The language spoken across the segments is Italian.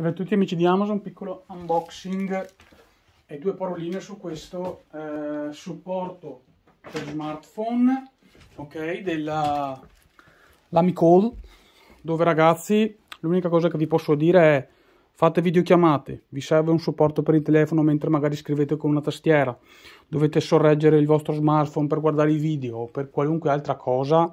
Salve a tutti amici di Amazon, piccolo unboxing e due paroline su questo eh, supporto per smartphone ok, della Lamicall dove ragazzi l'unica cosa che vi posso dire è fate videochiamate, vi serve un supporto per il telefono mentre magari scrivete con una tastiera, dovete sorreggere il vostro smartphone per guardare i video o per qualunque altra cosa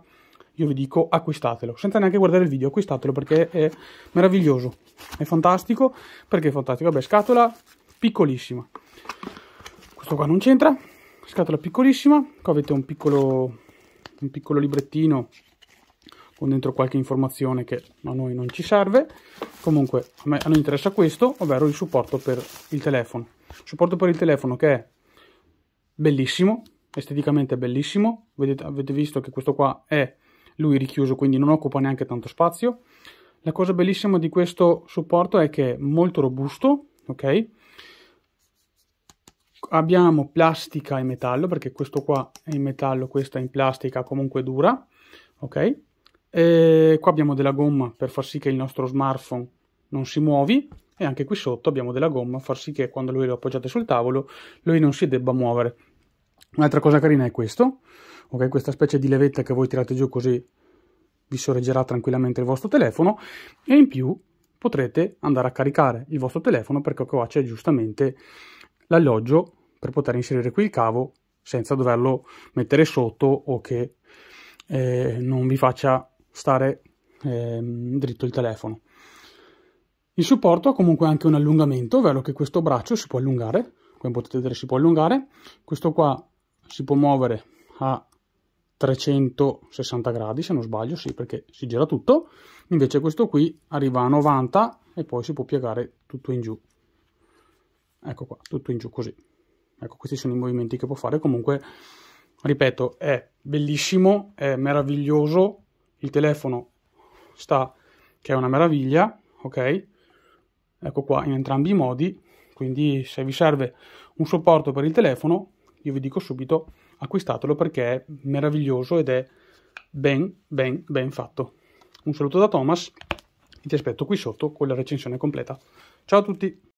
io vi dico acquistatelo, senza neanche guardare il video, acquistatelo perché è meraviglioso, è fantastico, perché è fantastico, vabbè, scatola piccolissima, questo qua non c'entra, scatola piccolissima, qua avete un piccolo, un piccolo librettino con dentro qualche informazione che a noi non ci serve, comunque a, me, a noi interessa questo, ovvero il supporto per il telefono, il supporto per il telefono che è bellissimo, esteticamente bellissimo, vedete, avete visto che questo qua è lui richiuso, quindi non occupa neanche tanto spazio. La cosa bellissima di questo supporto è che è molto robusto, ok? Abbiamo plastica e metallo, perché questo qua è in metallo, questa è in plastica, comunque dura, ok? E qua abbiamo della gomma per far sì che il nostro smartphone non si muovi, e anche qui sotto abbiamo della gomma, per far sì che quando lui lo appoggiate sul tavolo, lui non si debba muovere. Un'altra cosa carina è questo, ok? Questa specie di levetta che voi tirate giù così vi sorreggerà tranquillamente il vostro telefono e in più potrete andare a caricare il vostro telefono perché qua c'è giustamente l'alloggio per poter inserire qui il cavo senza doverlo mettere sotto o che eh, non vi faccia stare eh, dritto il telefono. Il supporto ha comunque anche un allungamento, ovvero che questo braccio si può allungare, come potete vedere si può allungare, questo qua si può muovere a 360 gradi se non sbaglio sì perché si gira tutto invece questo qui arriva a 90 e poi si può piegare tutto in giù ecco qua tutto in giù così ecco questi sono i movimenti che può fare comunque ripeto è bellissimo è meraviglioso il telefono sta che è una meraviglia ok ecco qua in entrambi i modi quindi se vi serve un supporto per il telefono io vi dico subito acquistatelo perché è meraviglioso ed è ben, ben, ben fatto. Un saluto da Thomas e ti aspetto qui sotto con la recensione completa. Ciao a tutti!